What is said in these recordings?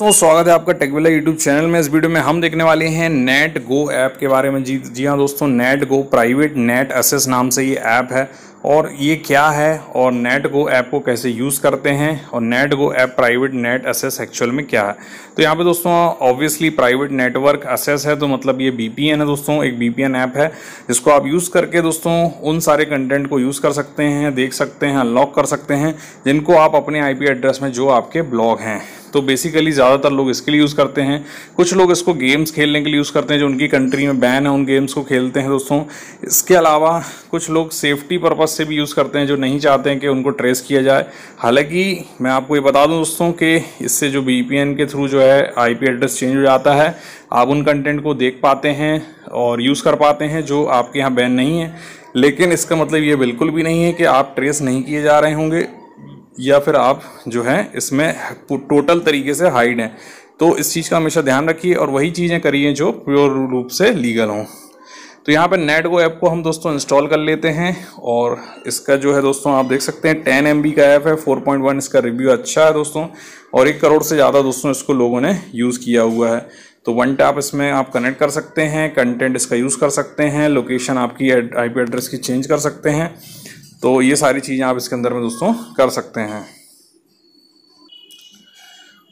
दोस्तों स्वागत है आपका टेकविला यूट्यूब चैनल में इस वीडियो में हम देखने वाले हैं नेट गो ऐप के बारे में जी जी हाँ दोस्तों Net Go private net access नाम से ये ऐप है और ये क्या है और नेट गो ऐप को कैसे यूज़ करते हैं और Net Go app private net access actual में क्या है तो यहाँ पे दोस्तों ऑब्वियसली प्राइवेट नेटवर्क असेस है तो मतलब ये बी है दोस्तों एक बी ऐप है जिसको आप यूज़ करके दोस्तों उन सारे कंटेंट को यूज़ कर सकते हैं देख सकते हैं अनलॉक कर सकते हैं जिनको आप अपने आई एड्रेस में जो आपके ब्लॉग हैं तो बेसिकली ज़्यादातर लोग इसके लिए यूज़ करते हैं कुछ लोग इसको गेम्स खेलने के लिए यूज़ करते हैं जो उनकी कंट्री में बैन है उन गेम्स को खेलते हैं दोस्तों इसके अलावा कुछ लोग सेफ्टी पर्पज़ से भी यूज़ करते हैं जो नहीं चाहते हैं कि उनको ट्रेस किया जाए हालाँकि मैं आपको ये बता दूँ दोस्तों कि इससे जो बी के थ्रू जो है आई एड्रेस चेंज हो जाता है आप उन कंटेंट को देख पाते हैं और यूज़ कर पाते हैं जो आपके यहाँ बैन नहीं है लेकिन इसका मतलब ये बिल्कुल भी नहीं है कि आप ट्रेस नहीं किए जा रहे होंगे या फिर आप जो है इसमें टोटल तरीके से हाइड हैं तो इस चीज़ का हमेशा ध्यान रखिए और वही चीज़ें करिए जो प्योर रूप से लीगल हों तो यहाँ पर नेट वो ऐप को हम दोस्तों इंस्टॉल कर लेते हैं और इसका जो है दोस्तों आप देख सकते हैं टेन एम का ऐप है फोर पॉइंट वन इसका रिव्यू अच्छा है दोस्तों और एक करोड़ से ज़्यादा दोस्तों इसको लोगों ने यूज़ किया हुआ है तो वन टैप इसमें आप कनेक्ट कर सकते हैं कंटेंट इसका यूज़ कर सकते हैं लोकेशन आपकी आई एड्रेस की चेंज कर सकते हैं तो ये सारी चीज़ें आप इसके अंदर में दोस्तों कर सकते हैं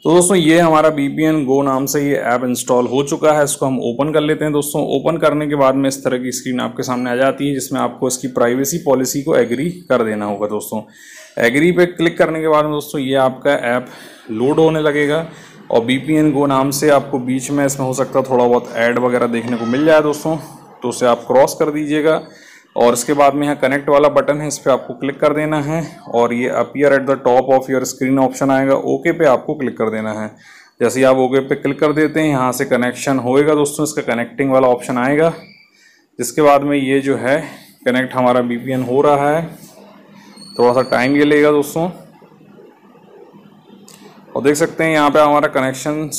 तो दोस्तों ये हमारा बीपीएन गो नाम से ये ऐप इंस्टॉल हो चुका है इसको हम ओपन कर लेते हैं दोस्तों ओपन करने के बाद में इस तरह की स्क्रीन आपके सामने आ जाती है जिसमें आपको इसकी प्राइवेसी पॉलिसी को एग्री कर देना होगा दोस्तों एग्री पे क्लिक करने के बाद में दोस्तों ये आपका ऐप लोड होने लगेगा और बी गो नाम से आपको बीच में इसमें हो सकता है थोड़ा बहुत ऐड वगैरह देखने को मिल जाए दोस्तों तो उसे आप क्रॉस कर दीजिएगा और इसके बाद में यहाँ कनेक्ट वाला बटन है इस पर आपको क्लिक कर देना है और ये appear at the top of your screen option आएगा ओके पे आपको क्लिक कर देना है जैसे आप ओके पे क्लिक कर देते हैं यहाँ से कनेक्शन होएगा दोस्तों इसका कनेक्टिंग वाला ऑप्शन आएगा जिसके बाद में ये जो है कनेक्ट हमारा बी हो रहा है थोड़ा सा टाइम ये लेगा दोस्तों और देख सकते हैं यहाँ पर हमारा कनेक्शन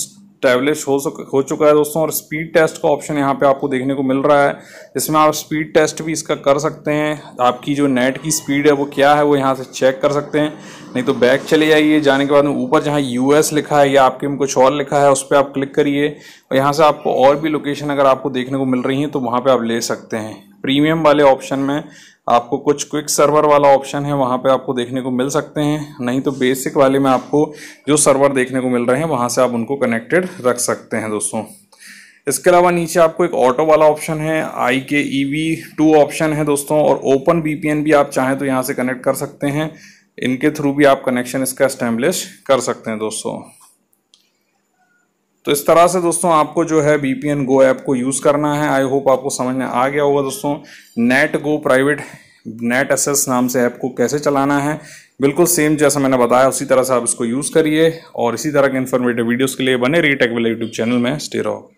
टैबलिश हो सक हो चुका है दोस्तों और स्पीड टेस्ट का ऑप्शन यहाँ पे आपको देखने को मिल रहा है इसमें आप स्पीड टेस्ट भी इसका कर सकते हैं आपकी जो नेट की स्पीड है वो क्या है वो यहाँ से चेक कर सकते हैं नहीं तो बैक चले जाइए जाने के बाद में ऊपर जहाँ यूएस लिखा है या आपके में कुछ और लिखा है उस पर आप क्लिक करिए और यहाँ से आपको और भी लोकेशन अगर आपको देखने को मिल रही है तो वहाँ पर आप ले सकते हैं प्रीमियम वाले ऑप्शन में आपको कुछ क्विक सर्वर वाला ऑप्शन है वहाँ पे आपको देखने को मिल सकते हैं नहीं तो बेसिक वाले में आपको जो सर्वर देखने को मिल रहे हैं वहाँ से आप उनको कनेक्टेड रख सकते हैं दोस्तों इसके अलावा नीचे आपको एक ऑटो वाला ऑप्शन है आई के ई वी टू ऑप्शन है दोस्तों और ओपन बी पी एन भी आप चाहें तो यहाँ से कनेक्ट कर सकते हैं इनके थ्रू भी आप कनेक्शन इसका इस्टेब्लिश कर सकते हैं दोस्तों तो इस तरह से दोस्तों आपको जो है V P N Go app को यूज़ करना है आई होप आपको समझ में आ गया होगा दोस्तों Net Go private net access नाम से ऐप को कैसे चलाना है बिल्कुल सेम जैसा मैंने बताया उसी तरह से आप इसको यूज़ करिए और इसी तरह के इन्फॉर्मेटिव वीडियोज़ के लिए बने रही टेक यूट्यूब चैनल में स्टे रहो